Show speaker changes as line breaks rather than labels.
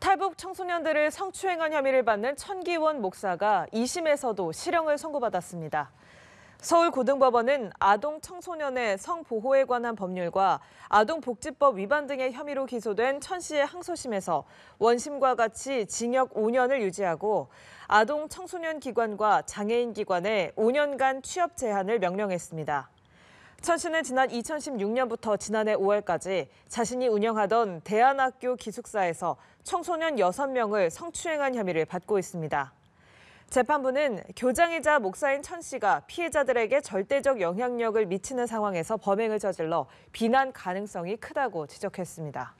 탈북 청소년들을 성추행한 혐의를 받는 천기원 목사가 2심에서도 실형을 선고받았습니다. 서울고등법원은 아동 청소년의 성보호에 관한 법률과 아동복지법 위반 등의 혐의로 기소된 천 씨의 항소심에서 원심과 같이 징역 5년을 유지하고 아동 청소년 기관과 장애인 기관에 5년간 취업 제한을 명령했습니다. 천 씨는 지난 2016년부터 지난해 5월까지 자신이 운영하던 대안학교 기숙사에서 청소년 6명을 성추행한 혐의를 받고 있습니다. 재판부는 교장이자 목사인 천 씨가 피해자들에게 절대적 영향력을 미치는 상황에서 범행을 저질러 비난 가능성이 크다고 지적했습니다.